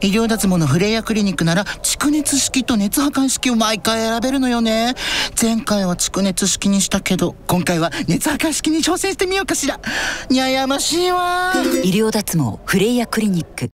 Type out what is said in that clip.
医療脱毛のフレイヤクリニックなら蓄熱式と熱破壊式を毎回選べるのよね前回は蓄熱式にしたけど今回は熱破壊式に挑戦してみようかしらややましいわ医療脱毛フレイヤークリニック